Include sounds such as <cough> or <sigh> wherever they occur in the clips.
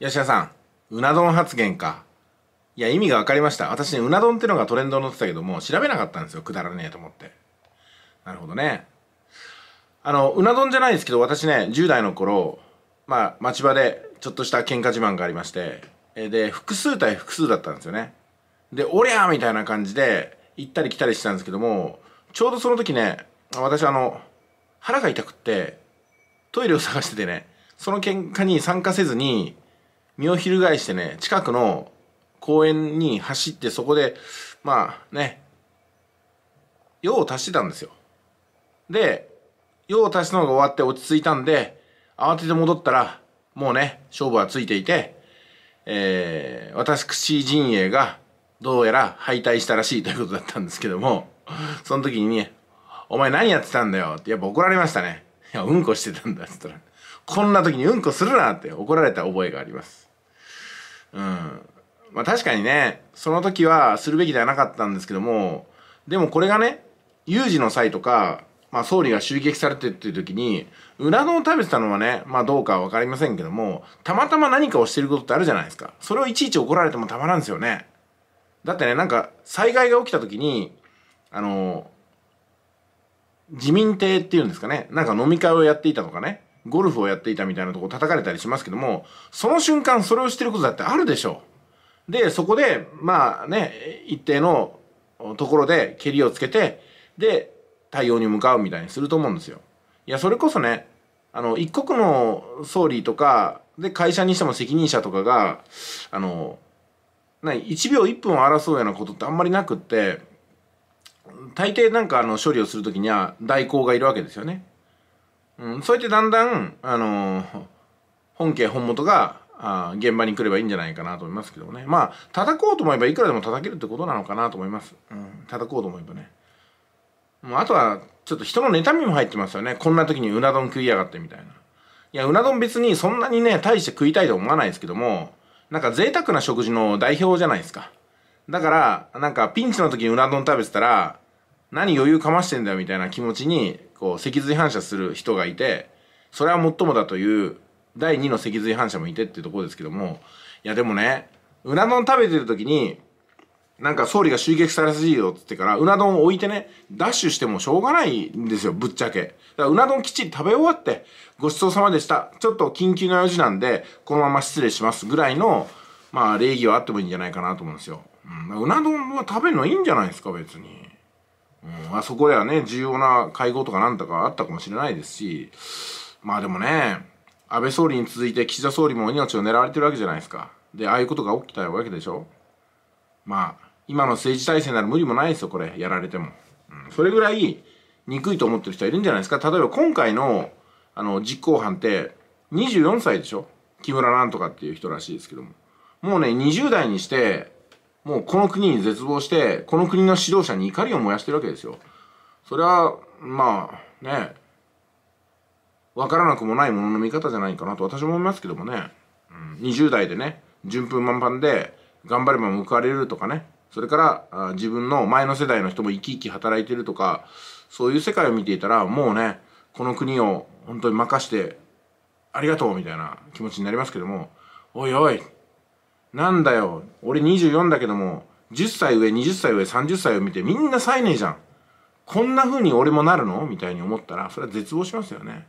吉田さん、うな丼発言か。いや、意味が分かりました。私ね、うな丼ってのがトレンドに載ってたけども、調べなかったんですよ。くだらねえと思って。なるほどね。あの、うな丼じゃないですけど、私ね、10代の頃、まあ、町場でちょっとした喧嘩自慢がありまして、で、複数対複数だったんですよね。で、おりゃーみたいな感じで、行ったり来たりしてたんですけども、ちょうどその時ね、私あの、腹が痛くって、トイレを探しててね、その喧嘩に参加せずに、身を翻してね、近くの公園に走ってそこで、まあね、用を足してたんですよ。で、用を足したのが終わって落ち着いたんで、慌てて戻ったら、もうね、勝負はついていて、えー、私陣営がどうやら敗退したらしい <laughs> ということだったんですけども、その時にね、お前何やってたんだよってやっぱ怒られましたね。いや、うんこしてたんだって言ったら、こんな時にうんこするなって怒られた覚えがあります。うん。まあ確かにね、その時はするべきではなかったんですけども、でもこれがね、有事の際とか、まあ総理が襲撃されてっていう時に、うな丼を食べてたのはね、まあどうかわかりませんけども、たまたま何かをしてることってあるじゃないですか。それをいちいち怒られてもたまらんですよね。だってね、なんか災害が起きた時に、あの、自民邸っていうんですかね、なんか飲み会をやっていたとかね、ゴルフをやっていたみたいなとこ叩かれたりしますけども、その瞬間それをしてることだってあるでしょう。で、そこで、まあね、一定のところで蹴りをつけて、で、対応に向かうみたいにすると思うんですよ。いや、それこそね、あの、一国の総理とか、で、会社にしても責任者とかが、あの、な1秒1分を争うようなことってあんまりなくって、大抵なんかあの処理をするときには代行がいるわけですよね。うん、そうやってだんだん、あのー、本家本元があ現場に来ればいいんじゃないかなと思いますけどねまあ叩こうと思えばいくらでも叩けるってことなのかなと思います、うん、叩こうと思えばねもうあとはちょっと人の妬みも入ってますよねこんな時にうな丼食いやがってみたいないやうな丼別にそんなにね大して食いたいと思わないですけどもなんか贅沢な食事の代表じゃないですかだからなんかピンチの時にうな丼食べてたら何余裕かましてんだよみたいな気持ちに、こう、脊髄反射する人がいて、それは最もだという、第2の脊髄反射もいてっていうところですけども、いやでもね、うな丼食べてる時に、なんか総理が襲撃されすぎよってってから、うな丼を置いてね、ダッシュしてもしょうがないんですよ、ぶっちゃけ。だからうな丼きっちり食べ終わって、ごちそうさまでした。ちょっと緊急の用事なんで、このまま失礼しますぐらいの、まあ礼儀はあってもいいんじゃないかなと思うんですよ。うん、うな丼は食べるのいいんじゃないですか、別に。うんまあ、そこではね、重要な会合とかなんとかあったかもしれないですし、まあでもね、安倍総理に続いて岸田総理も命を狙われてるわけじゃないですか。で、ああいうことが起きたわけでしょ。まあ、今の政治体制なら無理もないですよ、これ、やられても。うん、それぐらい、憎いと思ってる人はいるんじゃないですか。例えば今回の、あの、実行犯って、24歳でしょ木村なんとかっていう人らしいですけども。もうね、20代にして、もうこの国に絶望して、この国の指導者に怒りを燃やしてるわけですよ。それは、まあ、ね、わからなくもないものの見方じゃないかなと私も思いますけどもね。うん、20代でね、順風満帆で、頑張れば報われるとかね。それから、自分の前の世代の人も生き生き働いてるとか、そういう世界を見ていたら、もうね、この国を本当に任して、ありがとうみたいな気持ちになりますけども、おいおい、なんだよ、俺24だけども、10歳上、20歳上、30歳を見てみんな冴えねえじゃん。こんな風に俺もなるのみたいに思ったら、それは絶望しますよね。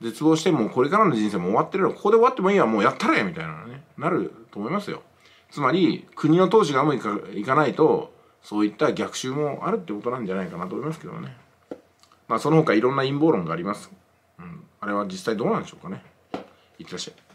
絶望してもうこれからの人生も終わってるよ。ここで終わってもいいわ、もうやったらやみたいなね、なると思いますよ。つまり、国の投資がうまくいかないと、そういった逆襲もあるってことなんじゃないかなと思いますけどね。まあ、その他いろんな陰謀論があります。うん。あれは実際どうなんでしょうかね。いってらっしゃい。